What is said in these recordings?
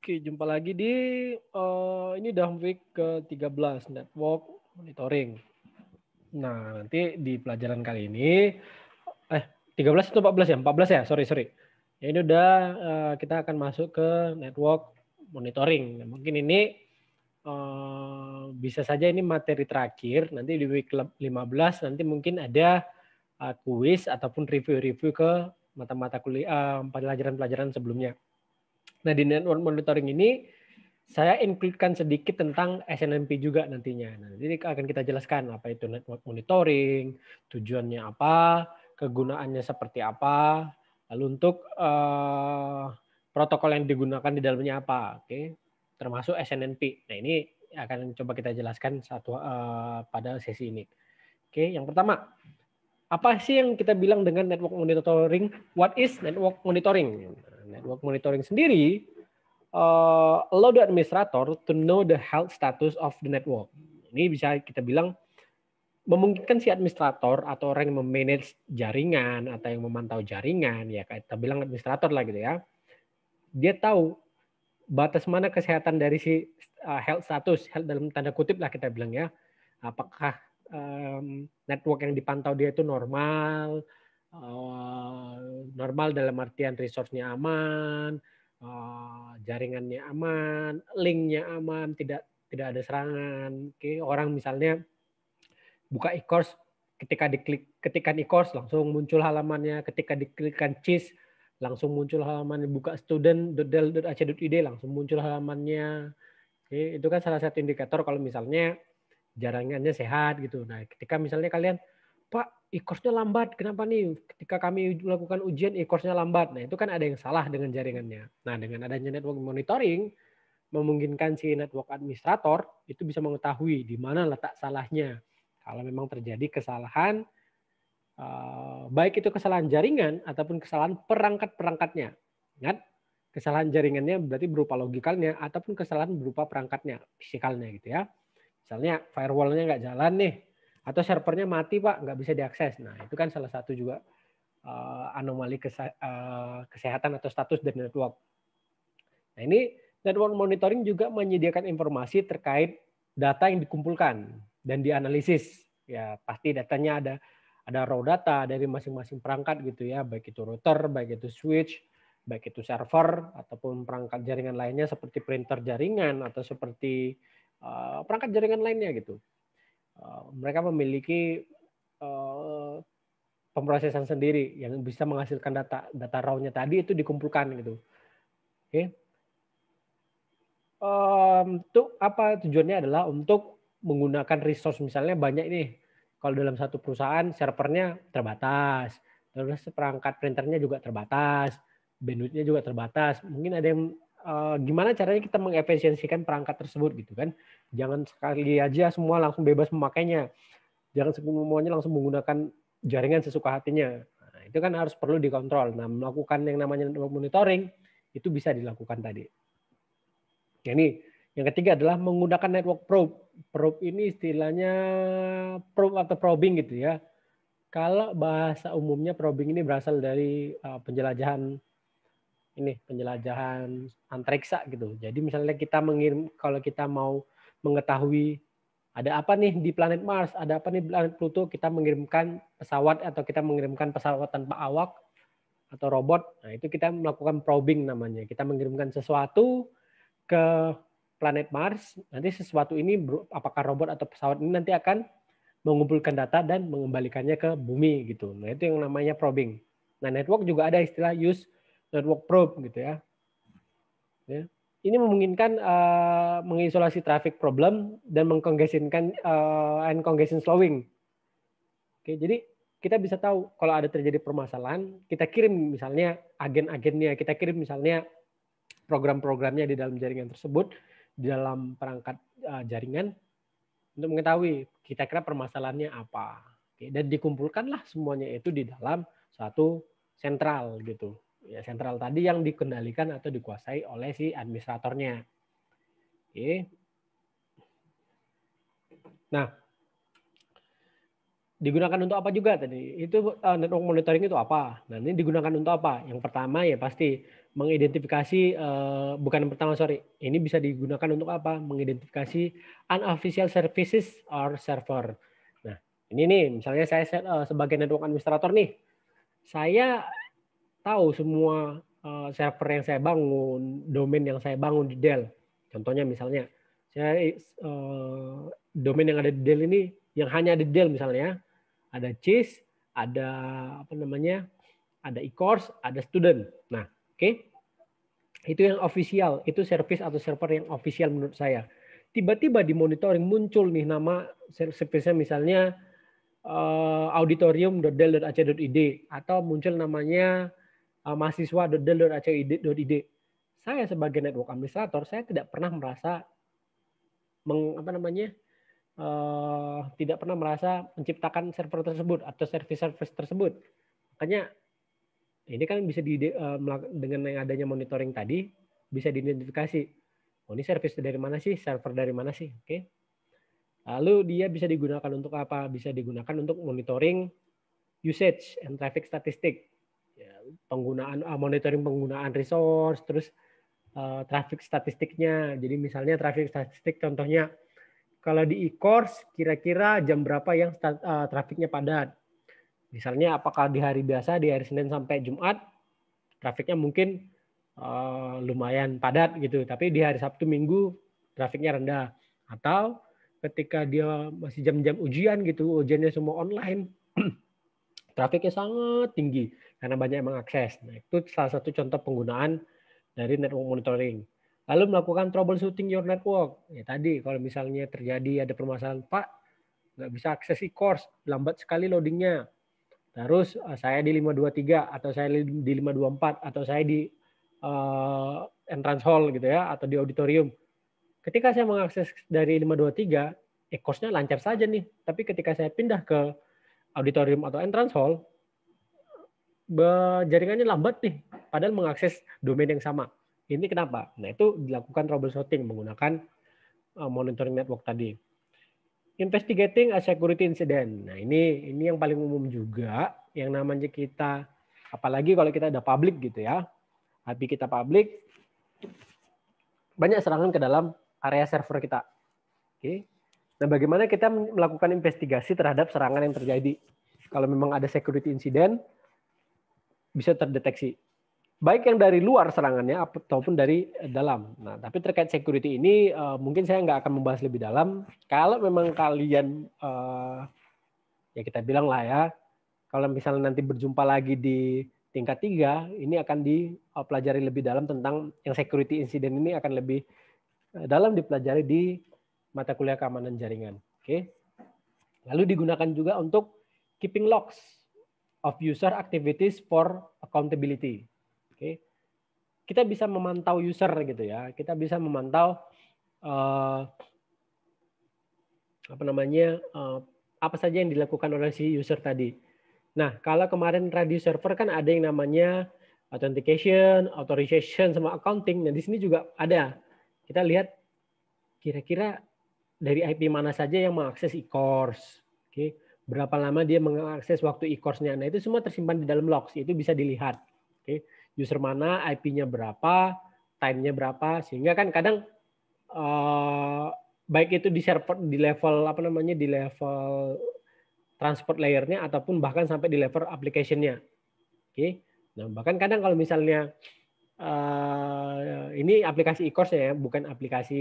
Oke, jumpa lagi di uh, ini udah week ke-13 network monitoring. Nah, nanti di pelajaran kali ini eh 13 itu 14 ya? 14 ya? Sorry, sorry. Ya ini udah uh, kita akan masuk ke network monitoring. Nah, mungkin ini uh, bisa saja ini materi terakhir. Nanti di week 15 nanti mungkin ada uh, kuis ataupun review-review ke mata-mata kuliah uh, pelajaran-pelajaran sebelumnya. Nah, di network monitoring ini saya includekan sedikit tentang SNMP juga nantinya. Nah, jadi akan kita jelaskan apa itu network monitoring, tujuannya apa, kegunaannya seperti apa, lalu untuk uh, protokol yang digunakan di dalamnya apa, oke? Okay? Termasuk SNMP. Nah, ini akan coba kita jelaskan satu uh, pada sesi ini. Oke, okay, yang pertama, apa sih yang kita bilang dengan network monitoring? What is network monitoring? network monitoring sendiri, uh, allow the administrator to know the health status of the network. Ini bisa kita bilang memungkinkan si administrator atau orang yang memanage jaringan atau yang memantau jaringan, ya kita bilang administrator lah gitu ya, dia tahu batas mana kesehatan dari si eh, health status, health dalam tanda kutip lah kita bilang ya, apakah um, network yang dipantau dia itu normal, Eh, normal dalam artian resource-nya aman, eh, jaringannya aman, linknya aman, tidak tidak ada serangan. Oke, orang misalnya buka e-course, ketika diklik ketikan e-course langsung muncul halamannya, ketika diklikkan cheese langsung muncul halamannya, buka student.del.ac.id langsung muncul halamannya. Oke, itu kan salah satu indikator kalau misalnya jaringannya sehat gitu. Nah, ketika misalnya kalian Pak, e nya lambat. Kenapa nih? Ketika kami melakukan ujian e nya lambat. Nah, itu kan ada yang salah dengan jaringannya. Nah, dengan adanya network monitoring, memungkinkan si network administrator itu bisa mengetahui di mana letak salahnya. Kalau memang terjadi kesalahan, eh, baik itu kesalahan jaringan ataupun kesalahan perangkat-perangkatnya. Ingat, kesalahan jaringannya berarti berupa logikalnya ataupun kesalahan berupa perangkatnya, fisikalnya gitu ya. Misalnya firewallnya nggak jalan nih, atau servernya mati pak nggak bisa diakses nah itu kan salah satu juga uh, anomali kese uh, kesehatan atau status dari network nah ini network monitoring juga menyediakan informasi terkait data yang dikumpulkan dan dianalisis ya pasti datanya ada ada raw data dari masing-masing perangkat gitu ya baik itu router baik itu switch baik itu server ataupun perangkat jaringan lainnya seperti printer jaringan atau seperti uh, perangkat jaringan lainnya gitu Eh, mereka memiliki eh, pemrosesan sendiri yang bisa menghasilkan data data rawnya tadi itu dikumpulkan gitu. Oke. untuk apa tujuannya adalah untuk menggunakan resource misalnya banyak ini kalau dalam satu perusahaan servernya terbatas, terus perangkat printernya juga terbatas, bandwidthnya juga terbatas. Mungkin ada yang uh, gimana caranya kita mengefisiensikan perangkat tersebut gitu kan. Jangan sekali aja semua langsung bebas memakainya. Jangan semuanya langsung menggunakan jaringan sesuka hatinya. Nah, itu kan harus perlu dikontrol. Nah, melakukan yang namanya monitoring itu bisa dilakukan tadi. Nah, ini yang ketiga adalah menggunakan network probe. Probe ini istilahnya probe atau probing gitu ya. Kalau bahasa umumnya probing ini berasal dari eh, penjelajahan ini penjelajahan antariksa gitu. Jadi misalnya kita mengirim kalau kita mau mengetahui ada apa nih di planet Mars, ada apa nih di planet Pluto, kita mengirimkan pesawat atau kita mengirimkan pesawat tanpa awak atau robot. Nah, itu kita melakukan probing namanya. Kita mengirimkan sesuatu ke planet Mars. Nanti sesuatu ini apakah robot atau pesawat ini nanti akan mengumpulkan data dan mengembalikannya ke bumi gitu. Nah, itu yang namanya probing. Nah, network juga ada istilah use network probe gitu ya. ya. Ini memungkinkan uh, mengisolasi traffic problem dan mengkongesinkan uh, eh, and congestion slowing. Oke, jadi kita bisa tahu kalau ada terjadi permasalahan, kita kirim misalnya agen-agennya, kita kirim misalnya program-programnya di dalam jaringan tersebut, di dalam perangkat uh, jaringan untuk mengetahui kita kira permasalahannya apa. Oke, dan dikumpulkanlah semuanya itu di dalam satu sentral gitu ya sentral tadi yang dikendalikan atau dikuasai oleh si administratornya. Oke. Nah, digunakan untuk apa juga tadi? Itu uh, network monitoring itu apa? Nah, ini digunakan untuk apa? Yang pertama ya pasti mengidentifikasi uh, bukan yang pertama sorry, ini bisa digunakan untuk apa? Mengidentifikasi unofficial services or server. Nah, ini nih misalnya saya eh, sebagai network administrator nih, saya tahu semua eh, server yang saya bangun, domain yang saya bangun di Dell. Contohnya misalnya, saya eh, domain yang ada di Dell ini, yang hanya ada di Dell misalnya, ya. ada cheese, ada apa namanya, ada e-course, ada student. Nah, oke. Okay? Itu yang official, itu service atau server yang official menurut saya. Tiba-tiba di monitoring muncul nih nama service misalnya eh, Auditorium.Dell.Ac.ID atau muncul namanya uh, eh, ide. Saya sebagai network administrator, saya tidak pernah merasa meng, apa namanya? Uh, tidak pernah merasa menciptakan server tersebut atau service-service tersebut. Makanya ini kan bisa di, uh, dengan yang adanya monitoring tadi bisa diidentifikasi. Oh, ini service dari mana sih? Server dari mana sih? Oke. Okay. Lalu dia bisa digunakan untuk apa? Bisa digunakan untuk monitoring usage and traffic statistik ya, penggunaan uh, monitoring penggunaan resource terus uh, traffic statistiknya jadi misalnya traffic statistik contohnya kalau di e-course kira-kira jam berapa yang trafficnya uh, eh, trafiknya padat misalnya apakah di hari biasa di hari Senin sampai Jumat trafficnya mungkin uh, lumayan padat gitu tapi di hari Sabtu Minggu trafficnya rendah atau ketika dia masih jam-jam ujian gitu ujiannya semua online Trafiknya sangat tinggi karena banyak yang mengakses. Nah, itu salah satu contoh penggunaan dari network monitoring. Lalu melakukan troubleshooting your network. Ya, tadi kalau misalnya terjadi ada permasalahan, Pak, nggak bisa akses e-course, lambat sekali loadingnya. Terus eh, saya di 523 atau saya di 524 atau saya di uh, entrance hall gitu ya atau di auditorium. Ketika saya mengakses dari 523, e-course-nya lancar saja nih. Tapi ketika saya pindah ke auditorium atau entrance hall jaringannya lambat nih padahal mengakses domain yang sama. Ini kenapa? Nah, itu dilakukan troubleshooting menggunakan eh, monitoring network tadi. Investigating a security incident. Nah, ini ini yang paling umum juga yang namanya kita apalagi kalau kita ada public gitu ya. IP kita public banyak serangan ke dalam area server kita. Oke. Nah, bagaimana kita melakukan investigasi terhadap serangan yang terjadi? Kalau memang ada security incident, bisa terdeteksi. Baik yang dari luar serangannya ataupun dari eh, dalam. Nah, tapi terkait security ini uh, mungkin saya nggak akan membahas lebih dalam. Kalau memang kalian uh, ya kita bilang lah ya, kalau misalnya nanti berjumpa lagi di tingkat tiga, ini akan dipelajari lebih dalam tentang yang security incident ini akan lebih dalam dipelajari di mata kuliah keamanan jaringan. Oke. Okay. Lalu digunakan juga untuk keeping logs of user activities for accountability. Oke. Okay. Kita bisa memantau user gitu ya. Kita bisa memantau uh, apa namanya uh, apa saja yang dilakukan oleh si user tadi. Nah, kalau kemarin radio server kan ada yang namanya authentication, authorization sama accounting. Nah, di sini juga ada. Kita lihat kira-kira dari IP mana saja yang mengakses e-course. Oke, berapa lama dia mengakses waktu e-course-nya. Nah, itu semua tersimpan di dalam logs, itu bisa dilihat. Oke, user mana, IP-nya berapa, time-nya berapa sehingga kan kadang uh, baik itu di server di level apa namanya di level transport layernya ataupun bahkan sampai di level application-nya. Oke. Nah, bahkan kadang kalau misalnya uh, ini aplikasi e-course ya, bukan aplikasi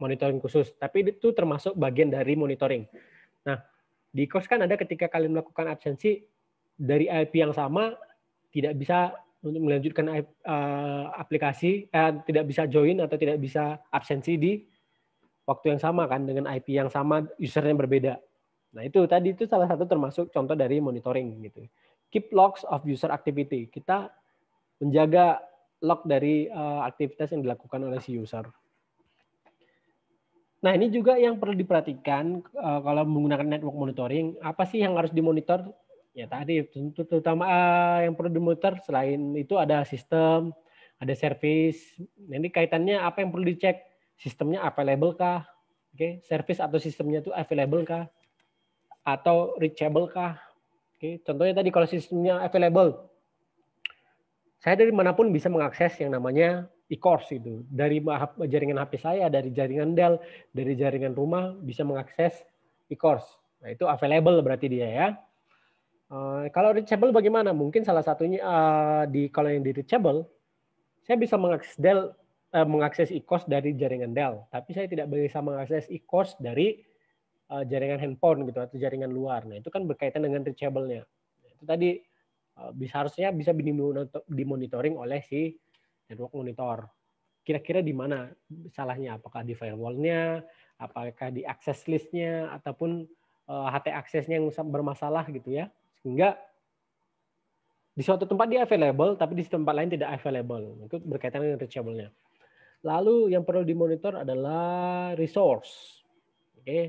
monitoring khusus, tapi itu termasuk bagian dari monitoring. Nah, di course kan ada ketika kalian melakukan absensi dari IP yang sama tidak bisa untuk melanjutkan eh, aplikasi, eh, tidak bisa join atau tidak bisa absensi di waktu yang sama kan dengan IP yang sama, usernya berbeda. Nah itu tadi itu salah satu termasuk contoh dari monitoring gitu. Keep logs of user activity. Kita menjaga log dari uh, aktivitas yang dilakukan oleh si user. Nah, ini juga yang perlu diperhatikan uh, kalau menggunakan network monitoring, apa sih yang harus dimonitor? Ya tadi terutama uh, yang perlu dimonitor selain itu ada sistem, ada service. Ini kaitannya apa yang perlu dicek? Sistemnya available kah? Oke, okay. service atau sistemnya itu available kah? Atau reachable kah? Oke, okay. contohnya tadi kalau sistemnya available, saya dari manapun bisa mengakses yang namanya e-course itu dari jaringan HP saya, dari jaringan Dell, dari jaringan rumah bisa mengakses e-course. Nah itu available berarti dia ya. Uh, kalau reachable bagaimana? Mungkin salah satunya uh, di kalau yang di reachable, saya bisa mengakses Dell uh, mengakses e-course dari jaringan Dell, tapi saya tidak bisa mengakses e-course dari uh, jaringan handphone gitu atau jaringan luar. Nah itu kan berkaitan dengan reachable-nya. itu tadi uh, bisa harusnya bisa dimonitoring oleh si network monitor. Kira-kira di mana salahnya? Apakah di firewallnya, apakah di akses listnya, ataupun HT eh, aksesnya yang bermasalah gitu ya? Sehingga di suatu tempat dia available, tapi di tempat lain tidak available. Itu berkaitan dengan reachable-nya. Lalu yang perlu dimonitor adalah resource. Oke, okay.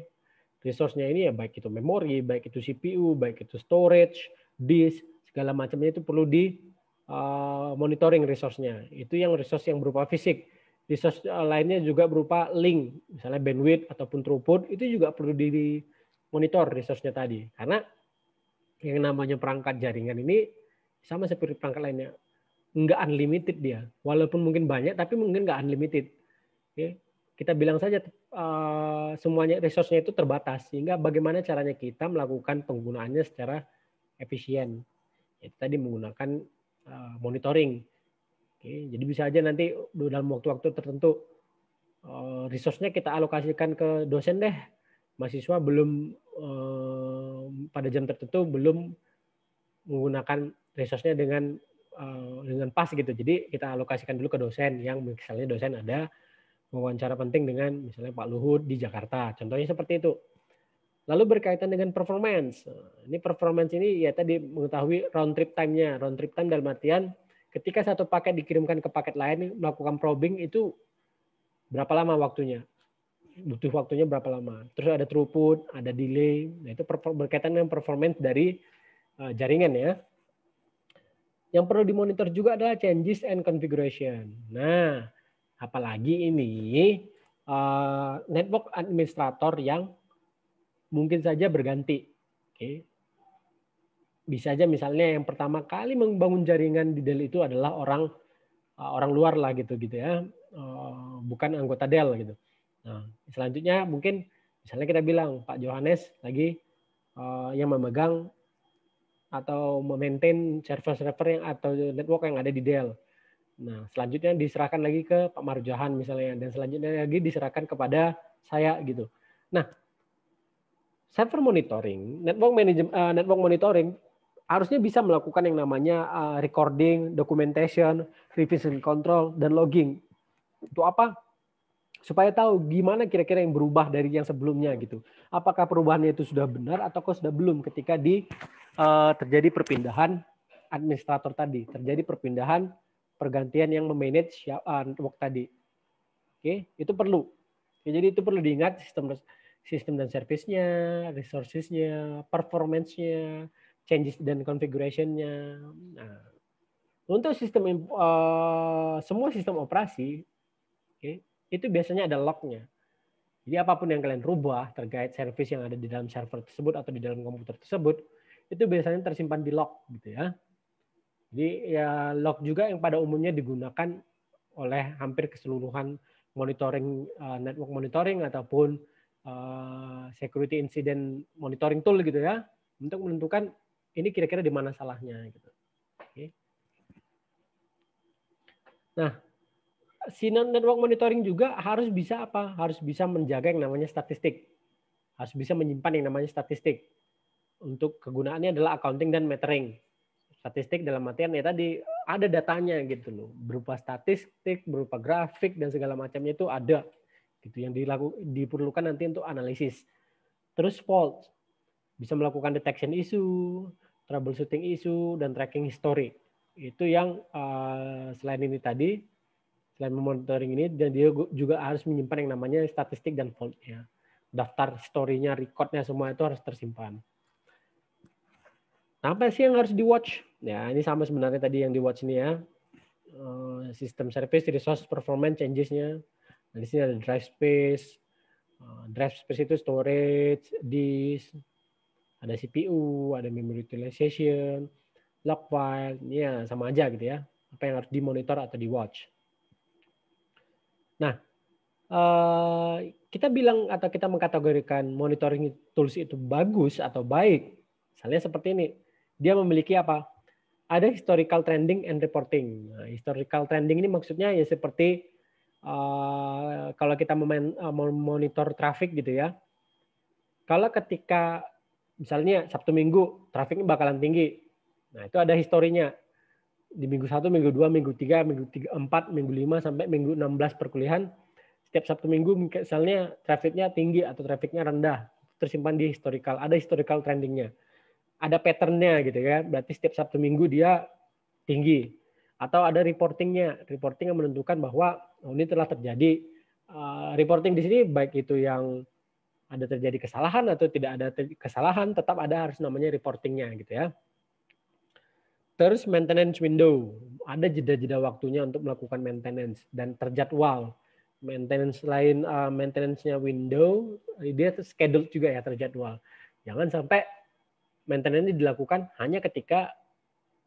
resource-nya ini ya baik itu memori, baik itu CPU, baik itu storage, disk, segala macamnya itu perlu di Eh, monitoring resource-nya. Itu yang resource yang berupa fisik. Resource eh, lainnya juga berupa link, misalnya bandwidth ataupun throughput, itu juga perlu di monitor resource-nya tadi. Karena yang namanya perangkat jaringan ini sama seperti perangkat lainnya. Nggak unlimited dia. Walaupun mungkin banyak, tapi mungkin nggak unlimited. Oke. Kita bilang saja eh, semuanya resource-nya itu terbatas. Sehingga bagaimana caranya kita melakukan penggunaannya secara efisien. tadi menggunakan Ah, monitoring. Oke, jadi bisa aja nanti dalam waktu-waktu tertentu eh, resource-nya kita alokasikan ke dosen deh. Mahasiswa belum eh, pada jam tertentu belum menggunakan resource-nya dengan eh, dengan pas gitu. Jadi kita alokasikan dulu ke dosen yang misalnya dosen ada wawancara penting dengan misalnya Pak Luhut di Jakarta. Contohnya seperti itu. Lalu berkaitan dengan performance. Nah, ini performance ini ya tadi mengetahui round trip time-nya. Round trip time dalam artian ketika satu paket dikirimkan ke paket lain melakukan probing itu berapa lama waktunya? Butuh waktunya berapa lama? Terus ada throughput, ada delay. Nah, itu berkaitan dengan performance dari eh, jaringan ya. Yang perlu dimonitor juga adalah changes and configuration. Nah, apalagi ini uh, network administrator yang mungkin saja berganti. Oke. Bisa aja misalnya yang pertama kali membangun jaringan di Dell itu adalah orang eh, orang luar lah gitu gitu ya. Eh, bukan anggota Dell gitu. Nah, selanjutnya mungkin misalnya kita bilang Pak Johannes lagi eh, yang memegang atau memaintain server-server yang atau network yang ada di Dell. Nah, selanjutnya diserahkan lagi ke Pak Marjohan misalnya dan selanjutnya lagi diserahkan kepada saya gitu. Nah, server monitoring, network management, uh, network monitoring harusnya bisa melakukan yang namanya uh, recording, documentation, revision control, dan logging. Itu apa? Supaya tahu gimana kira-kira yang berubah dari yang sebelumnya gitu. Apakah perubahannya itu sudah benar atau sudah belum ketika di uh, terjadi perpindahan administrator tadi, terjadi perpindahan pergantian yang memanage uh, network tadi. Oke, itu perlu. Ya, jadi itu perlu diingat sistem sistem dan servisnya, resourcesnya, performancenya, changes dan configurationnya. Nah, untuk sistem uh, semua sistem operasi, okay, itu biasanya ada lognya. Jadi apapun yang kalian rubah terkait service yang ada di dalam server tersebut atau di dalam komputer tersebut, itu biasanya tersimpan di log gitu ya. Jadi ya log juga yang pada umumnya digunakan oleh hampir keseluruhan monitoring uh, network monitoring ataupun Eh, security incident monitoring tool gitu ya untuk menentukan ini kira-kira di mana salahnya gitu. Okay. Nah, si network monitoring juga harus bisa apa? Harus bisa menjaga yang namanya statistik. Harus bisa menyimpan yang namanya statistik. Untuk kegunaannya adalah accounting dan metering. Statistik dalam artian ya tadi ada datanya gitu loh. Berupa statistik, berupa grafik dan segala macamnya itu ada gitu yang dilaku, diperlukan nanti untuk analisis. Terus fault bisa melakukan detection issue, troubleshooting isu dan tracking history. Itu yang uh, selain ini tadi selain monitoring ini dan dia juga harus menyimpan yang namanya statistik dan faultnya. Daftar story-nya, record-nya semua itu harus tersimpan. Nah, apa sih yang harus di-watch? Ya, ini sama sebenarnya tadi yang di-watch ini ya. Eh, sistem service, resource performance changes-nya, Nah, di sini ada drive space. Eh, drive space itu storage, disk, ada CPU, ada memory utilization, log file, ya sama aja gitu ya. Apa yang harus dimonitor atau di watch. Nah, eh, kita bilang atau kita mengkategorikan monitoring tools itu bagus atau baik. Misalnya seperti ini, dia memiliki apa? Ada historical trending and reporting. Nah, historical trending ini maksudnya ya seperti uh, kalau kita memonitor eh, traffic gitu ya. Kalau ketika misalnya Sabtu Minggu trafiknya bakalan tinggi. Nah, itu ada historinya. Di minggu satu, minggu dua, minggu tiga, minggu 3, 4, minggu lima sampai minggu enam belas perkuliahan setiap Sabtu Minggu misalnya trafficnya tinggi atau trafficnya rendah tersimpan di historical ada historical trendingnya ada patternnya gitu ya berarti setiap Sabtu Minggu dia tinggi atau ada reportingnya reporting yang menentukan bahwa Oh, ini telah terjadi uh, reporting di sini baik itu yang ada terjadi kesalahan atau tidak ada kesalahan tetap ada harus namanya reportingnya gitu ya. Terus maintenance window, ada jeda-jeda waktunya untuk melakukan maintenance dan terjadwal. Maintenance lain uh, maintenance-nya window dia schedule juga ya terjadwal. Jangan sampai maintenance ini dilakukan hanya ketika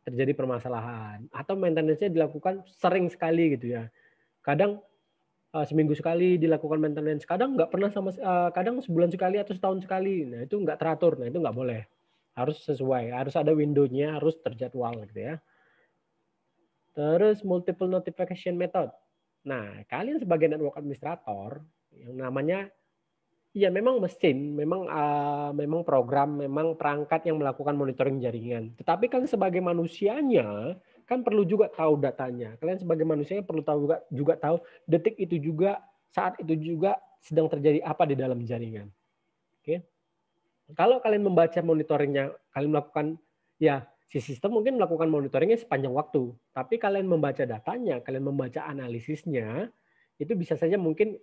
terjadi permasalahan atau maintenance-nya dilakukan sering sekali gitu ya kadang uh, seminggu sekali dilakukan maintenance kadang nggak pernah sama uh, kadang sebulan sekali atau setahun sekali nah itu nggak teratur nah itu nggak boleh harus sesuai harus ada windownya harus terjadwal gitu ya terus multiple notification method nah kalian sebagai network administrator yang namanya ya memang mesin, memang uh, memang program, memang perangkat yang melakukan monitoring jaringan. Tetapi kan sebagai manusianya, kan perlu juga tahu datanya. Kalian sebagai manusia perlu tahu juga juga tahu detik itu juga saat itu juga sedang terjadi apa di dalam jaringan. Oke. Okay? Kalau kalian membaca monitoringnya, kalian melakukan ya si sistem mungkin melakukan monitoringnya sepanjang waktu, tapi kalian membaca datanya, kalian membaca analisisnya, itu bisa saja mungkin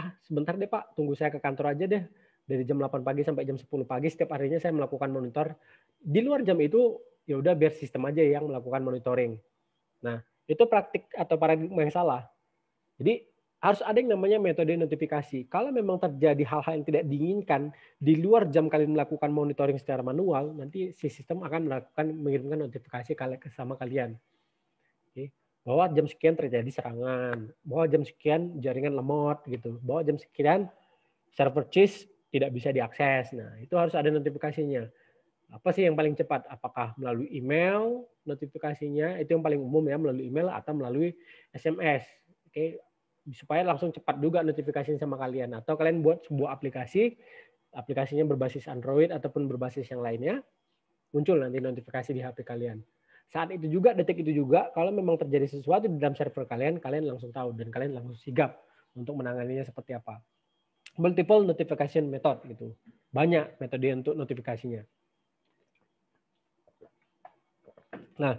ah sebentar deh Pak, tunggu saya ke kantor aja deh. Dari jam 8 pagi sampai jam 10 pagi setiap harinya saya melakukan monitor. Di luar jam itu ya udah biar sistem aja yang melakukan monitoring. Nah, itu praktik atau paradigma yang salah. Jadi harus ada yang namanya metode notifikasi. Kalau memang terjadi hal-hal yang tidak diinginkan di luar jam kalian melakukan monitoring secara manual, nanti si sistem akan melakukan mengirimkan notifikasi ke sama kalian. Oke. Bahwa jam sekian terjadi serangan, bahwa jam sekian jaringan lemot gitu, bahwa jam sekian server cheese tidak bisa diakses. Nah, itu harus ada notifikasinya apa sih yang paling cepat? Apakah melalui email notifikasinya? Itu yang paling umum ya melalui email atau melalui SMS. Oke, supaya langsung cepat juga notifikasinya sama kalian. Atau kalian buat sebuah aplikasi, aplikasinya berbasis Android ataupun berbasis yang lainnya, muncul nanti notifikasi di HP kalian. Saat itu juga, detik itu juga, kalau memang terjadi sesuatu di dalam server kalian, kalian langsung tahu dan kalian langsung sigap untuk menanganinya seperti apa. Multiple notification method gitu. Banyak metode untuk notifikasinya. Nah,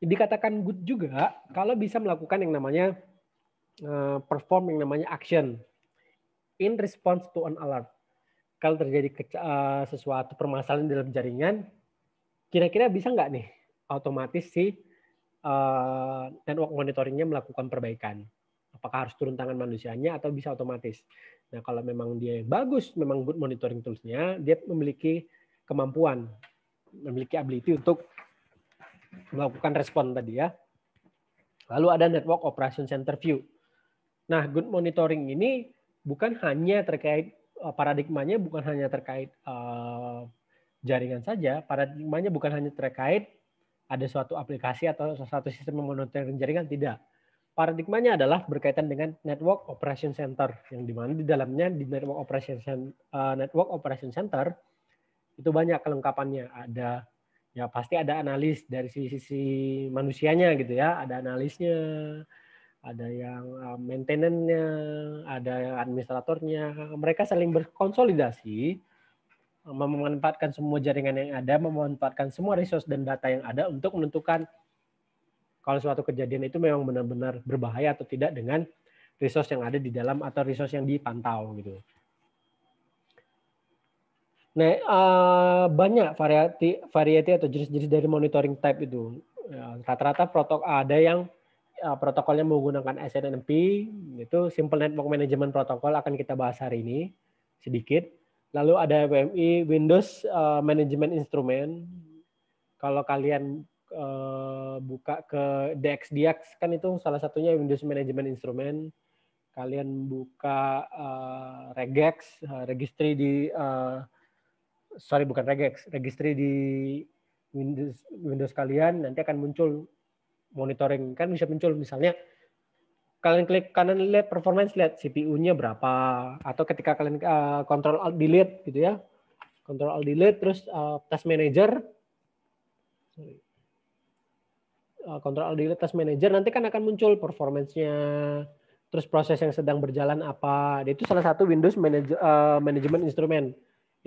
dikatakan good juga kalau bisa melakukan yang namanya uh, perform yang namanya action in response to an alert. Kalau terjadi eh, sesuatu permasalahan dalam jaringan, kira-kira bisa nggak nih otomatis si uh, network monitoringnya melakukan perbaikan? Apakah harus turun tangan manusianya atau bisa otomatis? Nah, kalau memang dia bagus, memang good monitoring toolsnya, dia memiliki kemampuan, memiliki ability untuk melakukan respon tadi ya. Lalu ada Network Operation Center View. Nah, good monitoring ini bukan hanya terkait eh, paradigmanya bukan hanya terkait eh, jaringan saja, paradigmanya bukan hanya terkait ada suatu aplikasi atau suatu sistem monitoring jaringan tidak. Paradigmanya adalah berkaitan dengan network operation center yang dimana di dalamnya di network operation uh, network operation center itu banyak kelengkapannya ada ya pasti ada analis dari sisi manusianya gitu ya ada analisnya ada yang eh, maintenance-nya ada yang administratornya mereka saling berkonsolidasi eh, memanfaatkan semua jaringan yang ada memanfaatkan semua resource dan data yang ada untuk menentukan kalau suatu kejadian itu memang benar-benar berbahaya atau tidak dengan resource yang ada di dalam atau resource yang dipantau gitu Nah, uh, banyak variasi variasi atau jenis-jenis dari monitoring type itu. Ya, rata-rata protokol ada yang uh, protokolnya menggunakan SNMP, itu Simple Network Management Protocol akan kita bahas hari ini sedikit. Lalu ada WMI Windows uh, Management Instrument. Kalau kalian uh, buka ke DXDX kan itu salah satunya Windows Management Instrument kalian buka uh, regex uh, registry di uh, sorry bukan regex, registry di Windows Windows kalian nanti akan muncul monitoring kan bisa muncul misalnya kalian klik kanan lihat performance lihat CPU-nya berapa atau ketika kalian uh, control alt delete gitu ya control alt delete terus uh, task manager sorry eh, control alt delete task manager nanti kan akan muncul performance-nya terus proses yang sedang berjalan apa itu salah satu Windows manage, uh, manajemen instrumen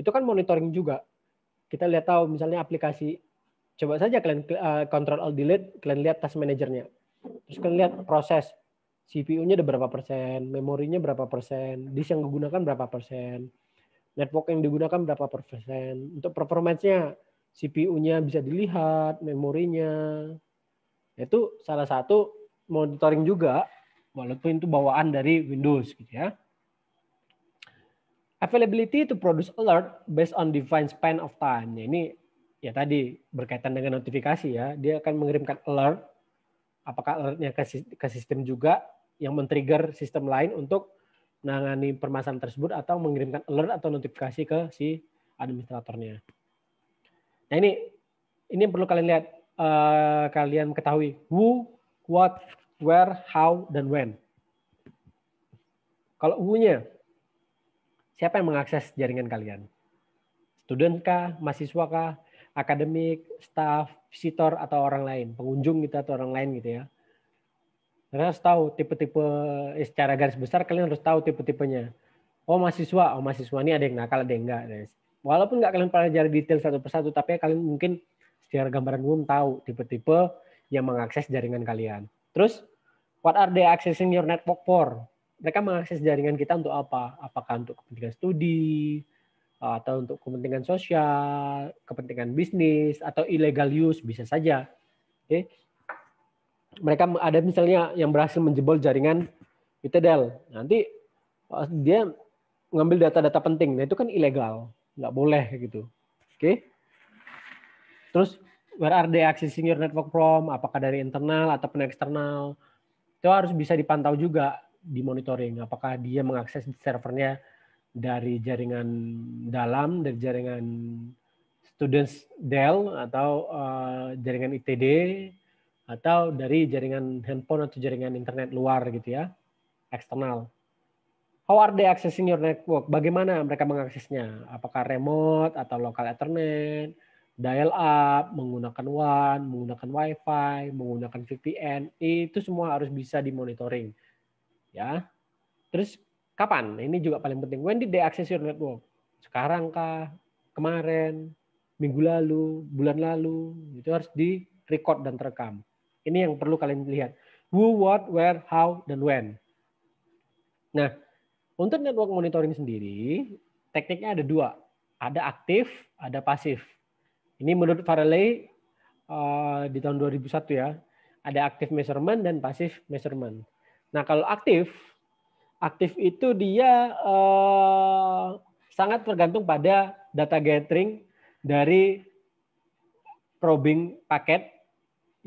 itu kan monitoring juga. Kita lihat tahu misalnya aplikasi coba saja kalian uh, control alt delete, kalian lihat task manajernya. Terus kalian lihat proses CPU-nya ada berapa persen, memorinya berapa persen, disk yang digunakan berapa persen, network yang digunakan berapa persen. Untuk performance-nya CPU-nya bisa dilihat, memorinya. Itu salah satu monitoring juga walaupun itu bawaan dari Windows gitu ya. Availability to produce alert based on defined span of time. Nah, ini ya tadi berkaitan dengan notifikasi ya. Dia akan mengirimkan alert. Apakah alertnya ke, sistem juga yang men-trigger sistem lain untuk menangani permasalahan tersebut atau mengirimkan alert atau notifikasi ke si administratornya. Nah ini ini perlu kalian lihat, uh, kalian ketahui who, what, where, how, dan when. Kalau who-nya Siapa yang mengakses jaringan kalian? Student kah, mahasiswa kah, akademik, staff, visitor atau orang lain, pengunjung gitu atau orang lain gitu ya. Kalian harus tahu tipe-tipe eh, secara garis besar kalian harus tahu tipe-tipenya. Oh mahasiswa, oh mahasiswa ini ada yang nakal, ada yang enggak. Guys. Walaupun nggak kalian pelajari detail satu persatu, tapi kalian mungkin secara gambaran umum tahu tipe-tipe yang mengakses jaringan kalian. Terus, what are they accessing your network for? mereka mengakses jaringan kita untuk apa? Apakah untuk kepentingan studi, atau untuk kepentingan sosial, kepentingan bisnis, atau illegal use bisa saja. Oke. Mereka ada misalnya yang berhasil menjebol jaringan Itedel. Nanti dia ngambil data-data penting. Nah, itu kan ilegal. Nggak boleh gitu. Oke. Terus where are they accessing your network from? Apakah dari internal atau eksternal? Itu harus bisa dipantau juga dimonitoring apakah dia mengakses servernya dari jaringan dalam dari jaringan students Dell atau uh, jaringan ITD atau dari jaringan handphone atau jaringan internet luar gitu ya eksternal How are they accessing your network? Bagaimana mereka mengaksesnya? Apakah remote atau local Ethernet, dial up, menggunakan WAN, menggunakan WiFi, menggunakan VPN? Itu semua harus bisa dimonitoring ya. Terus kapan? Nah, ini juga paling penting. When did they access your network? Sekarang kah? Kemarin? Minggu lalu? Bulan lalu? Itu harus di record dan terekam. Ini yang perlu kalian lihat. Who, what, where, how, dan when. Nah, untuk network monitoring sendiri, tekniknya ada dua. Ada aktif, ada pasif. Ini menurut Farley eh, di tahun 2001 ya. Ada aktif measurement dan pasif measurement Nah, kalau aktif, aktif itu dia eh, sangat tergantung pada data gathering dari probing paket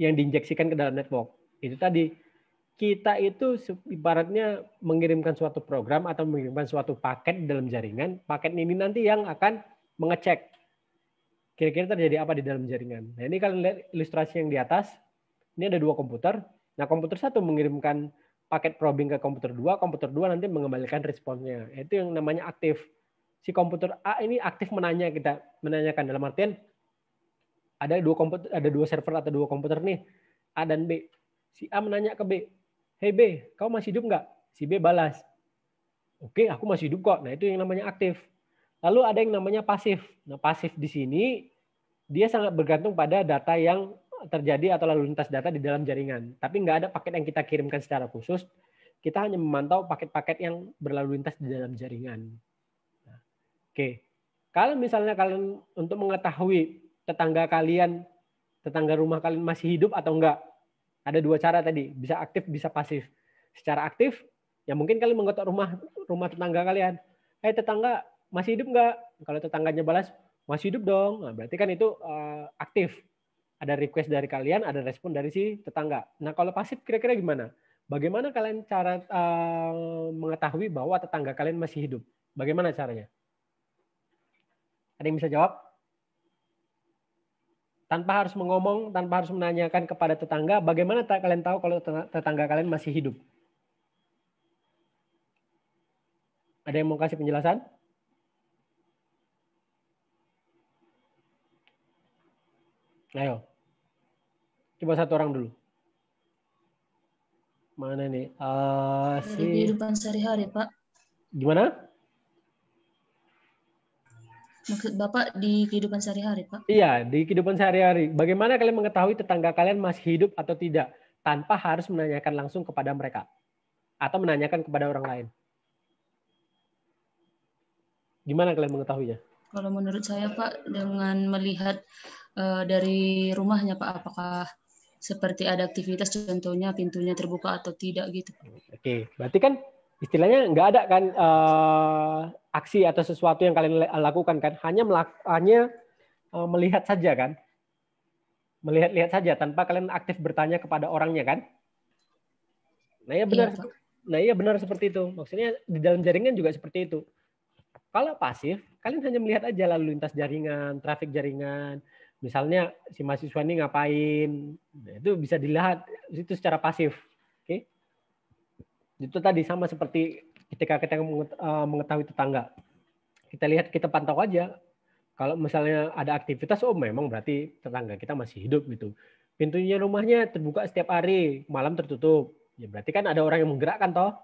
yang diinjeksikan ke dalam network. Itu tadi kita itu ibaratnya mengirimkan suatu program atau mengirimkan suatu paket dalam jaringan. Paket ini nanti yang akan mengecek kira-kira terjadi apa di dalam jaringan. Nah, ini kalian lihat ilustrasi yang di atas. Ini ada dua komputer. Nah, komputer satu mengirimkan paket probing ke komputer 2, komputer 2 nanti mengembalikan responnya. Itu yang namanya aktif. Si komputer A ini aktif menanya kita, menanyakan dalam artian ada dua komputer, ada dua server atau dua komputer nih, A dan B. Si A menanya ke B, "Hey B, kau masih hidup nggak?" Si B balas, "Oke, aku masih hidup kok." Nah, itu yang namanya aktif. Lalu ada yang namanya pasif. Nah, pasif di sini dia sangat bergantung pada data yang terjadi atau lalu lintas data di dalam jaringan. Tapi nggak ada paket yang kita kirimkan secara khusus. Kita hanya memantau paket-paket yang berlalu lintas di dalam jaringan. Nah, oke, kalau misalnya kalian untuk mengetahui tetangga kalian, tetangga rumah kalian masih hidup atau enggak, ada dua cara tadi, bisa aktif, bisa pasif. Secara aktif, ya mungkin kalian mengetok rumah rumah tetangga kalian. Eh tetangga masih hidup enggak? Kalau tetangganya balas masih hidup dong, nah, berarti kan itu uh, aktif ada request dari kalian, ada respon dari si tetangga. Nah, kalau pasif kira-kira gimana? Bagaimana kalian cara uh, mengetahui bahwa tetangga kalian masih hidup? Bagaimana caranya? Ada yang bisa jawab? Tanpa harus mengomong, tanpa harus menanyakan kepada tetangga, bagaimana kalian tahu kalau tetangga kalian masih hidup? Ada yang mau kasih penjelasan? Ayo. Coba satu orang dulu. Mana nih? Asik. Dari Kehidupan sehari-hari, Pak. Gimana? Maksud Bapak di kehidupan sehari-hari, Pak? Iya, di kehidupan sehari-hari. Bagaimana kalian mengetahui tetangga kalian masih hidup atau tidak tanpa harus menanyakan langsung kepada mereka atau menanyakan kepada orang lain? Gimana kalian mengetahuinya? Kalau menurut saya, Pak, dengan melihat uh, dari rumahnya, Pak, apakah seperti ada aktivitas contohnya pintunya terbuka atau tidak gitu. Oke, berarti kan istilahnya nggak ada kan uh, aksi atau sesuatu yang kalian lakukan kan, hanya melakukannya uh, eh, melihat saja kan, melihat-lihat saja tanpa kalian aktif bertanya kepada orangnya kan. Nah ya benar, iya, nah iya benar seperti itu. Maksudnya di dalam jaringan juga seperti itu. Kalau pasif, kalian hanya melihat aja lalu lintas jaringan, trafik jaringan, Misalnya si mahasiswa ini ngapain, nah, itu bisa dilihat itu secara pasif. Oke, okay? itu tadi sama seperti ketika kita eh, mengetahui tetangga, kita lihat kita pantau aja. Kalau misalnya ada aktivitas, oh memang berarti tetangga kita masih hidup gitu. Pintunya rumahnya terbuka setiap hari, malam tertutup. Ya berarti kan ada orang yang menggerakkan toh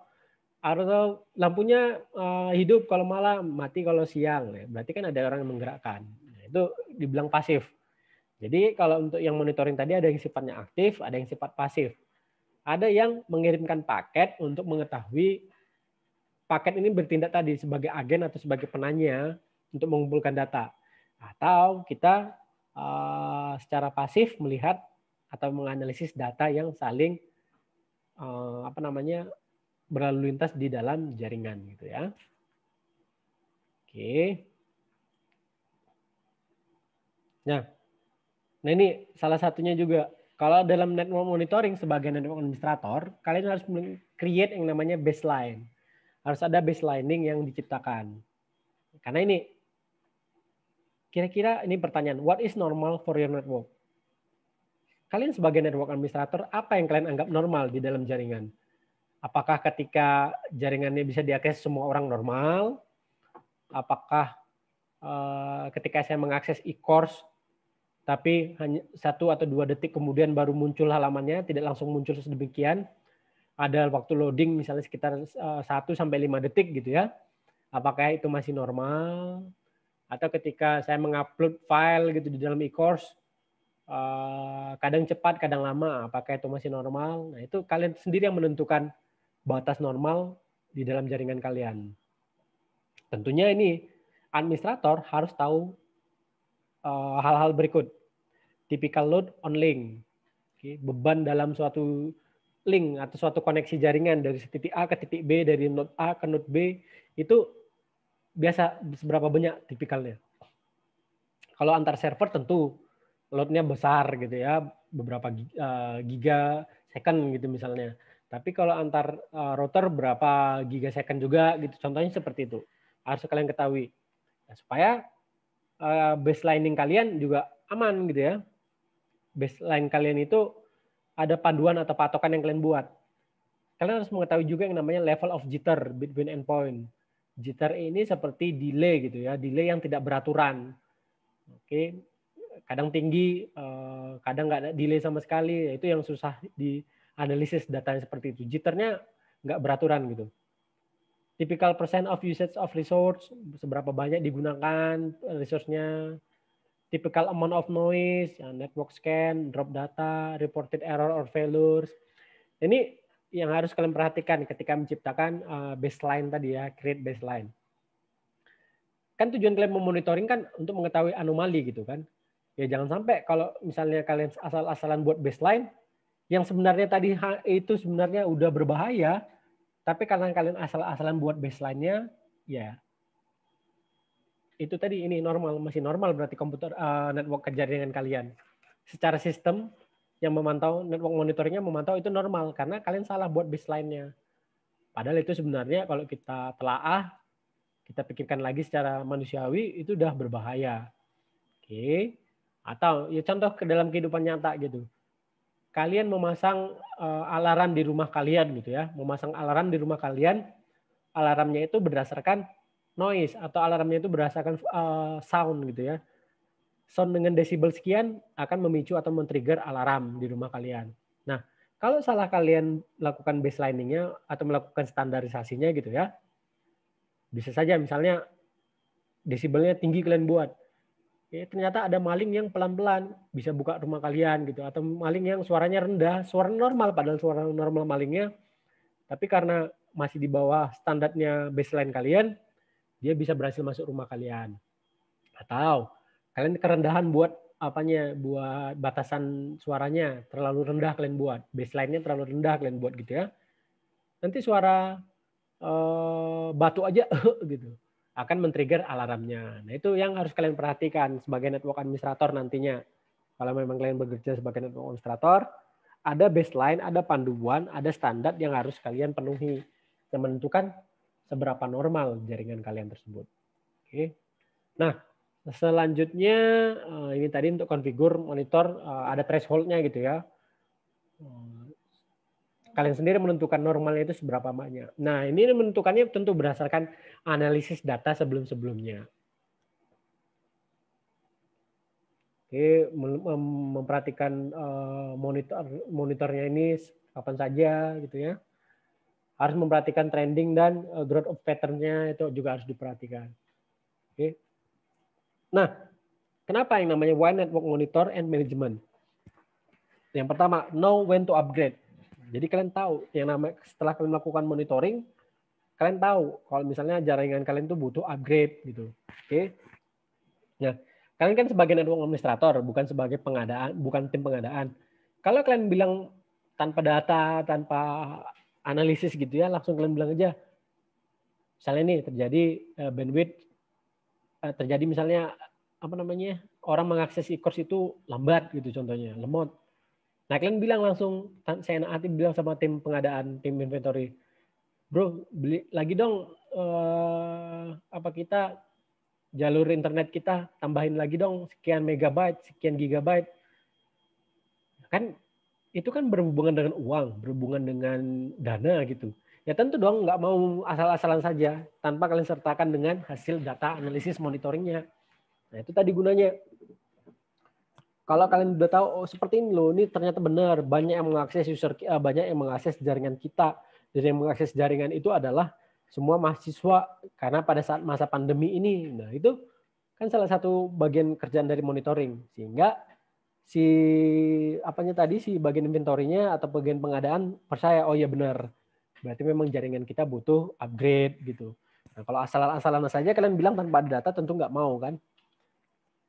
atau lampunya eh, hidup kalau malam mati kalau siang ya, berarti kan ada orang yang menggerakkan nah, itu dibilang pasif jadi kalau untuk yang monitoring tadi ada yang sifatnya aktif, ada yang sifat pasif. Ada yang mengirimkan paket untuk mengetahui paket ini bertindak tadi sebagai agen atau sebagai penanya untuk mengumpulkan data. Atau kita uh, secara pasif melihat atau menganalisis data yang saling uh, apa namanya berlalu lintas di dalam jaringan gitu ya. Oke. Nah, Nah ini salah satunya juga kalau dalam network monitoring sebagai network administrator, kalian harus create yang namanya baseline. Harus ada baselining yang diciptakan. Karena ini kira-kira ini pertanyaan, what is normal for your network? Kalian sebagai network administrator, apa yang kalian anggap normal di dalam jaringan? Apakah ketika jaringannya bisa diakses semua orang normal? Apakah eh, ketika saya mengakses e-course tapi hanya satu atau dua detik kemudian baru muncul halamannya, tidak langsung muncul sedemikian. Ada waktu loading misalnya sekitar 1 eh, sampai 5 detik gitu ya. Apakah itu masih normal? Atau ketika saya mengupload file gitu di dalam e-course, eh, kadang cepat, kadang lama, apakah itu masih normal? Nah itu kalian sendiri yang menentukan batas normal di dalam jaringan kalian. Tentunya ini administrator harus tahu eh, hal-hal berikut typical load on link. Okay. Beban dalam suatu link atau suatu koneksi jaringan dari titik A ke titik B, dari node A ke node B, itu biasa seberapa banyak tipikalnya. Kalau antar server tentu loadnya besar gitu ya, beberapa eh, giga second gitu misalnya. Tapi kalau antar eh, router berapa giga second juga gitu, contohnya seperti itu. Harus kalian ketahui. Nah, supaya eh, baselining kalian juga aman gitu ya baseline kalian itu ada panduan atau patokan yang kalian buat. Kalian harus mengetahui juga yang namanya level of jitter between endpoint. Jitter ini seperti delay gitu ya, delay yang tidak beraturan. Oke, kadang tinggi, eh, kadang nggak ada delay sama sekali. Ya itu yang susah di analisis datanya seperti itu. Jitternya nggak beraturan gitu. Typical percent of usage of resource, seberapa banyak digunakan resource-nya, typical amount of noise, ya, network scan, drop data, reported error or failures. Ini yang harus kalian perhatikan ketika menciptakan eh, baseline tadi ya, create baseline. Kan tujuan kalian memonitoring kan untuk mengetahui anomali gitu kan. Ya jangan sampai kalau misalnya kalian asal-asalan buat baseline, yang sebenarnya tadi itu sebenarnya udah berbahaya, tapi karena kalian asal-asalan buat baseline-nya, ya itu tadi ini normal masih normal berarti komputer uh, network kerja dengan kalian secara sistem yang memantau network monitoringnya memantau itu normal karena kalian salah buat baseline-nya. Padahal itu sebenarnya kalau kita telaah, kita pikirkan lagi secara manusiawi itu udah berbahaya. Oke. Okay. Atau ya contoh ke dalam kehidupan nyata gitu. Kalian memasang uh, alarm di rumah kalian gitu ya, memasang alarm di rumah kalian. Alarmnya itu berdasarkan noise atau alarmnya itu berdasarkan uh, eh, sound gitu ya. Sound dengan desibel sekian akan memicu atau men-trigger alarm di rumah kalian. Nah, kalau salah kalian lakukan baselining-nya atau melakukan standarisasinya gitu ya, bisa saja misalnya desibelnya tinggi kalian buat. Ya, ternyata ada maling yang pelan-pelan bisa buka rumah kalian gitu atau maling yang suaranya rendah, suara normal padahal suara normal malingnya tapi karena masih di bawah standarnya baseline kalian, dia bisa berhasil masuk rumah kalian. Atau kalian kerendahan buat apanya buat batasan suaranya terlalu rendah kalian buat baseline-nya terlalu rendah kalian buat gitu ya nanti suara eh, batu aja gitu akan men-trigger alarmnya nah itu yang harus kalian perhatikan sebagai network administrator nantinya kalau memang kalian bekerja sebagai network administrator ada baseline ada panduan ada standar yang harus kalian penuhi yang menentukan seberapa normal jaringan kalian tersebut. Oke. Nah, selanjutnya eh, ini tadi untuk konfigur monitor eh, ada thresholdnya gitu ya. Eh, kalian sendiri menentukan normalnya itu seberapa banyak. Nah, ini menentukannya tentu berdasarkan analisis data sebelum-sebelumnya. Oke, memperhatikan monitor monitornya ini kapan saja gitu ya harus memperhatikan trending dan eh, growth of pattern-nya itu juga harus diperhatikan. Oke. Okay. Nah, kenapa yang namanya wide network monitor and management? Yang pertama, know when to upgrade. Jadi kalian tahu yang namanya setelah kalian melakukan monitoring, kalian tahu kalau misalnya jaringan kalian tuh butuh upgrade gitu. Oke. Okay. Nah, kalian kan sebagai network administrator, bukan sebagai pengadaan, bukan tim pengadaan. Kalau kalian bilang tanpa data, tanpa analisis gitu ya, langsung kalian bilang aja, misalnya nih terjadi eh, bandwidth, eh, terjadi misalnya apa namanya orang mengakses e-course itu lambat gitu contohnya, lemot. Nah kalian bilang langsung, saya enak bilang sama tim pengadaan, tim inventory, bro beli lagi dong eh, apa kita jalur internet kita tambahin lagi dong sekian megabyte, sekian gigabyte. Kan itu kan berhubungan dengan uang, berhubungan dengan dana gitu. Ya tentu dong nggak mau asal-asalan saja tanpa kalian sertakan dengan hasil data analisis monitoringnya. Nah itu tadi gunanya. Kalau kalian udah tahu oh, seperti ini loh, ini ternyata benar banyak yang mengakses user, eh, banyak yang mengakses jaringan kita dan yang mengakses jaringan itu adalah semua mahasiswa karena pada saat masa pandemi ini. Nah itu kan salah satu bagian kerjaan dari monitoring sehingga si apanya tadi si bagian inventorinya atau bagian pengadaan percaya oh ya benar berarti memang jaringan kita butuh upgrade gitu nah, kalau asal-asalan saja kalian bilang tanpa ada data tentu nggak mau kan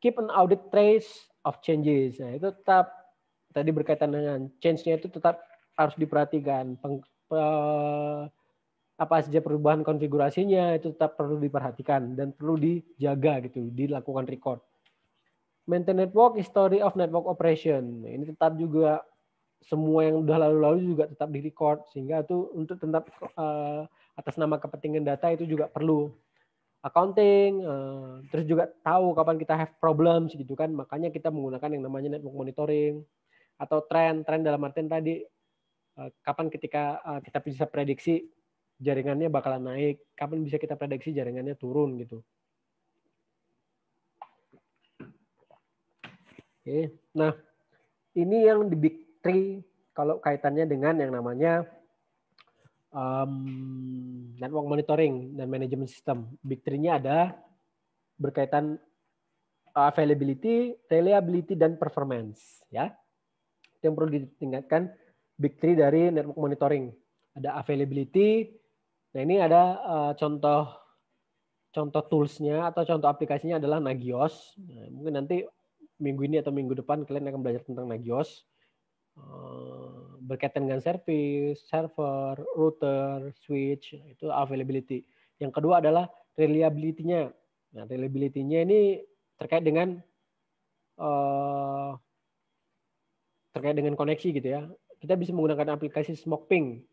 keep an audit trace of changes nah itu tetap tadi berkaitan dengan change-nya itu tetap harus diperhatikan Peng, pe, apa saja perubahan konfigurasinya itu tetap perlu diperhatikan dan perlu dijaga gitu dilakukan record maintain network, history of network operation. Ini tetap juga semua yang sudah lalu-lalu juga tetap di record sehingga itu untuk tetap uh, atas nama kepentingan data itu juga perlu accounting uh, terus juga tahu kapan kita have problems gitu kan makanya kita menggunakan yang namanya network monitoring atau trend. Trend dalam artian tadi uh, kapan ketika uh, kita bisa prediksi jaringannya bakalan naik kapan bisa kita prediksi jaringannya turun gitu Oke. Nah, ini yang di Big Three kalau kaitannya dengan yang namanya um, network monitoring dan management system. Big three-nya ada berkaitan eh, availability, reliability, dan performance. Ya, itu yang perlu ditingkatkan big three dari network monitoring. Ada availability. Nah ini ada uh, contoh contoh toolsnya atau contoh aplikasinya adalah Nagios. Nah, mungkin nanti minggu ini atau minggu depan kalian akan belajar tentang Nagios eh, berkaitan dengan service, server, router, switch itu availability. Yang kedua adalah reliability-nya. Nah, reliability-nya ini terkait dengan uh, terkait dengan koneksi gitu ya. Kita bisa menggunakan aplikasi Smokeping.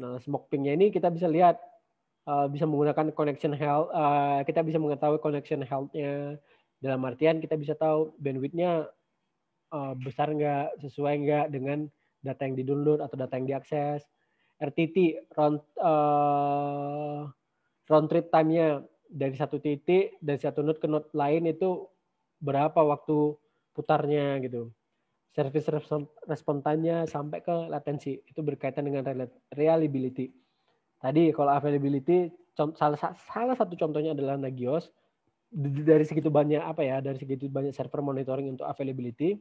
Nah, Smokeping-nya ini kita bisa lihat uh, bisa menggunakan connection health, uh, kita bisa mengetahui connection health-nya, dalam artian kita bisa tahu bandwidthnya uh, besar nggak, sesuai nggak dengan data yang didownload atau data yang diakses. RTT round uh, eh, round trip time-nya dari satu titik dari satu node ke node lain itu berapa waktu putarnya gitu. Service respon time-nya sampai ke latensi itu berkaitan dengan reliability. Tadi kalau availability salah, salah satu contohnya adalah Nagios dari segitu banyak apa ya dari segitu banyak server monitoring untuk availability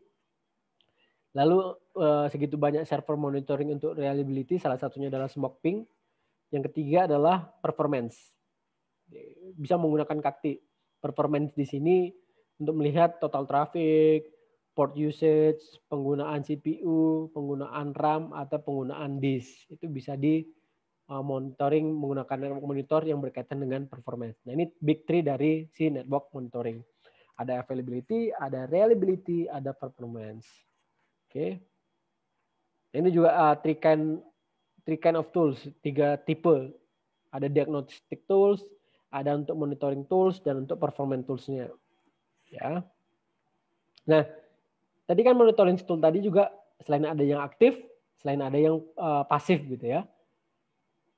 lalu eh, segitu banyak server monitoring untuk reliability salah satunya adalah smoke ping yang ketiga adalah performance bisa menggunakan kakti performance di sini untuk melihat total traffic port usage penggunaan CPU penggunaan RAM atau penggunaan disk itu bisa di Eh, monitoring menggunakan network monitor yang berkaitan dengan performance. Nah, ini big three dari si network monitoring. Ada availability, ada reliability, ada performance. Oke. Okay. Ini juga uh, three kind three kind of tools, tiga tipe. Ada diagnostic tools, ada untuk monitoring tools dan untuk performance toolsnya. Ya. Nah, tadi kan monitoring tool tadi juga selain ada yang aktif, selain ada yang uh, pasif gitu ya.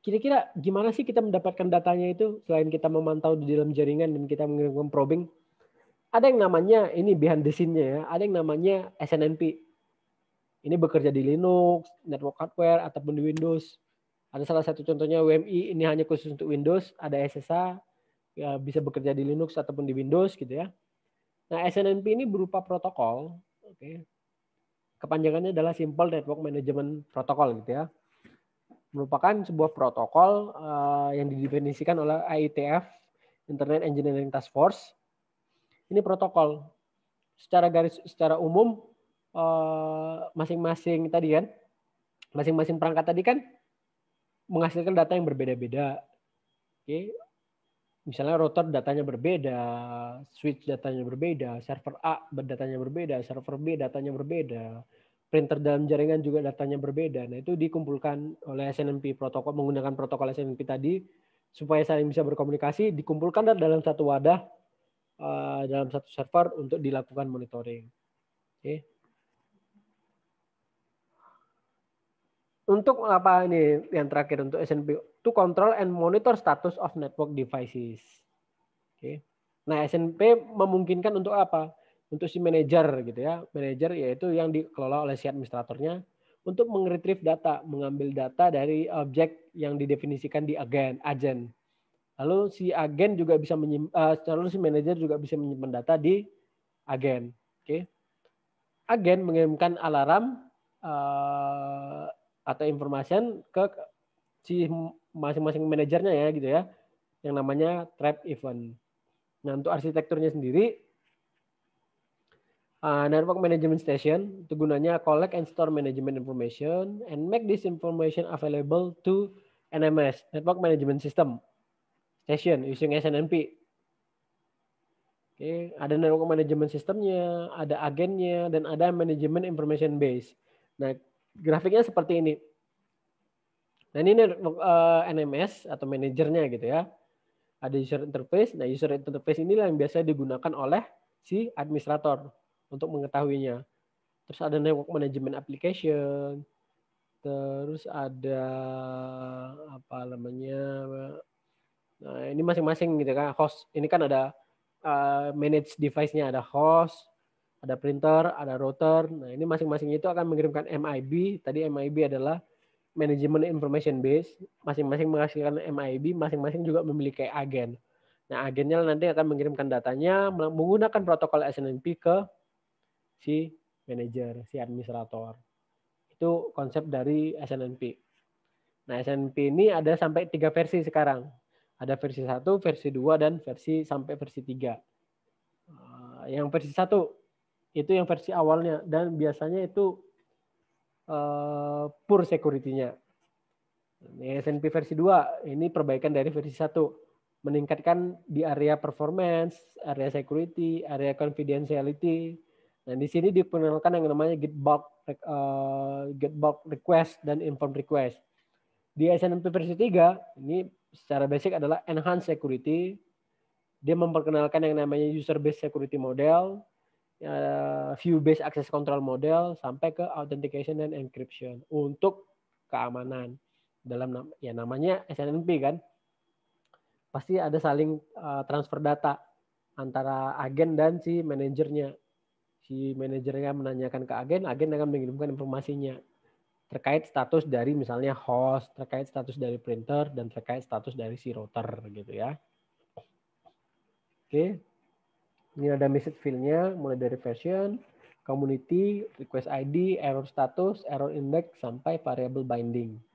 Kira-kira gimana sih kita mendapatkan datanya itu selain kita memantau di dalam jaringan dan kita mengirimkan probing? Ada yang namanya ini behind the scene-nya ya, ada yang namanya SNMP Ini bekerja di Linux, network hardware ataupun di Windows. Ada salah satu contohnya WMI, ini hanya khusus untuk Windows, ada SSA ya bisa bekerja di Linux ataupun di Windows gitu ya. Nah, SNMP ini berupa protokol, oke. Okay. Kepanjangannya adalah Simple Network Management Protocol gitu ya merupakan sebuah protokol uh, yang didefinisikan oleh IETF Internet Engineering Task Force. Ini protokol secara garis secara umum eh, masing-masing uh, tadi kan, masing-masing perangkat tadi kan menghasilkan data yang berbeda-beda. Oke. Okay. Misalnya router datanya berbeda, switch datanya berbeda, server A datanya berbeda, server B datanya berbeda, printer dalam jaringan juga datanya berbeda. Nah, itu dikumpulkan oleh SNMP protokol menggunakan protokol SNMP tadi supaya saling bisa berkomunikasi dikumpulkan dalam satu wadah eh, dalam satu server untuk dilakukan monitoring. Oke. Untuk apa ini yang terakhir untuk SNMP to control and monitor status of network devices. Oke. Nah, SNMP memungkinkan untuk apa? untuk si manajer gitu ya. Manajer yaitu yang dikelola oleh si administratornya untuk mengretrieve data, mengambil data dari objek yang didefinisikan di agen, agen. Lalu si agen juga bisa menyimpan, uh, eh, lalu si manajer juga bisa menyimpan data di agen. Oke. Okay. Agen mengirimkan alarm uh, atau information ke si masing-masing manajernya ya gitu ya, yang namanya trap event. Nah untuk arsitekturnya sendiri uh, network management station itu gunanya collect and store management information and make this information available to NMS network management system station using SNMP. Oke, okay. ada network management Systemnya, ada agennya, dan ada management information base. Nah, grafiknya seperti ini. Nah, ini uh, eh, NMS atau manajernya gitu ya. Ada user interface. Nah, user interface inilah yang biasa digunakan oleh si administrator untuk mengetahuinya. Terus ada network management application, terus ada apa namanya nah ini masing-masing gitu kan host ini kan ada uh, manage device-nya ada host ada printer ada router nah ini masing-masing itu akan mengirimkan MIB tadi MIB adalah management information base masing-masing menghasilkan MIB masing-masing juga memiliki agen nah agennya nanti akan mengirimkan datanya menggunakan protokol SNMP ke si manajer, si administrator. Itu konsep dari SNMP. Nah, SNP ini ada sampai tiga versi sekarang. Ada versi 1, versi 2, dan versi sampai versi 3. Ah, yang versi 1, itu yang versi awalnya. Dan biasanya itu uh, eh, pure security-nya. versi 2, ini perbaikan dari versi 1. Meningkatkan di area performance, area security, area confidentiality, Nah, di sini diperkenalkan yang namanya get bulk, eh, get bulk request dan Inform request. Di SNMP versi 3, ini secara basic adalah enhanced security. Dia memperkenalkan yang namanya user-based security model, eh, view-based access control model, sampai ke authentication dan encryption untuk keamanan. Dalam ya namanya SNMP kan, pasti ada saling eh, transfer data antara agen dan si manajernya si manajernya kan menanyakan ke agen, agen akan mengirimkan informasinya terkait status dari misalnya host, terkait status dari printer, dan terkait status dari si router gitu ya. Oke, ini ada message field mulai dari version, community, request ID, error status, error index, sampai variable binding. Oke.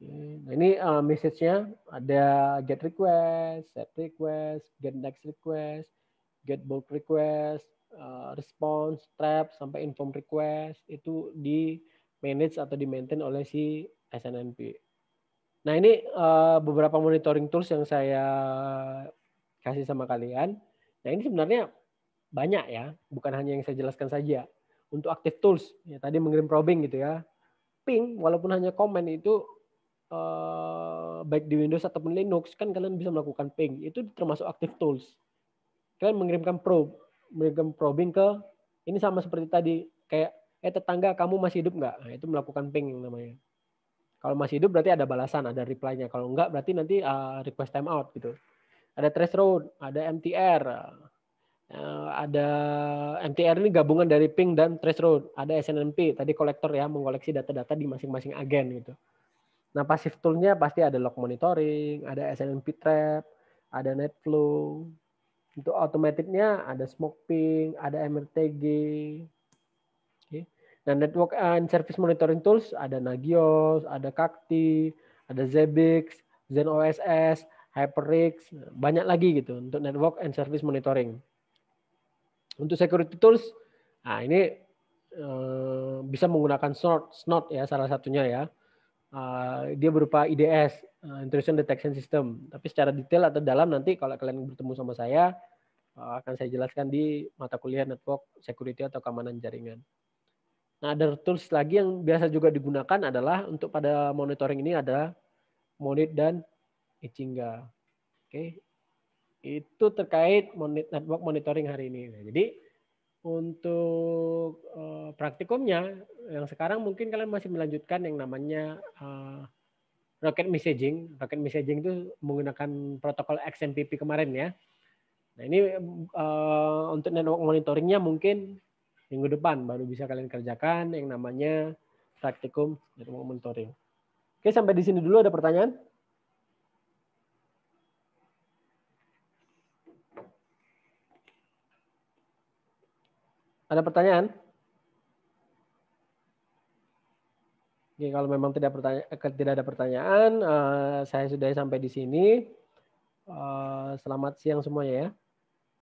Nah, ini uh, message-nya ada get request, set request, get next request, get bulk request, uh, response, trap, sampai inform request itu di manage atau di maintain oleh si SNMP. Nah ini uh, beberapa monitoring tools yang saya kasih sama kalian. Nah ini sebenarnya banyak ya, bukan hanya yang saya jelaskan saja. Untuk active tools, ya tadi mengirim probing gitu ya, ping walaupun hanya komen itu eh, baik di Windows ataupun Linux kan kalian bisa melakukan ping itu termasuk active tools kalian mengirimkan probe melakukan probing ke ini sama seperti tadi kayak eh tetangga kamu masih hidup nggak? Nah, itu melakukan ping namanya. Kalau masih hidup berarti ada balasan, ada reply-nya. Kalau nggak berarti nanti uh, request time out gitu. Ada threshold, ada MTR. Uh, ah, ada MTR ini gabungan dari ping dan threshold. Ada SNMP, tadi kolektor ya mengkoleksi data-data di masing-masing agen gitu. Nah, pasif toolnya pasti ada log monitoring, ada SNMP trap, ada netflow untuk automaticnya ada ping, ada MRTG. dan Nah, network and eh, service monitoring tools ada Nagios, ada Kakti, ada Zebix, Zen OSS, HyperX, banyak lagi gitu untuk network and service monitoring. Untuk security tools, nah ini eh, bisa menggunakan Snort, Snort ya salah satunya ya uh, dia berupa IDS uh, eh, intrusion detection system tapi secara detail atau dalam nanti kalau kalian bertemu sama saya uh, akan saya jelaskan di mata kuliah network security atau keamanan jaringan nah ada tools lagi yang biasa juga digunakan adalah untuk pada monitoring ini ada monit dan Ichinga oke okay. itu terkait monit, network monitoring hari ini nah, jadi untuk uh, praktikumnya yang sekarang mungkin kalian masih melanjutkan yang namanya uh, rocket messaging. Rocket messaging itu menggunakan protokol XMPP kemarin ya. Nah ini uh, untuk network monitoringnya mungkin minggu depan baru bisa kalian kerjakan yang namanya praktikum network monitoring. Oke sampai di sini dulu ada pertanyaan? Ada pertanyaan? Oke, kalau memang tidak, pertanya eh, tidak ada pertanyaan, uh, saya sudah sampai di sini. Uh, selamat siang semuanya ya.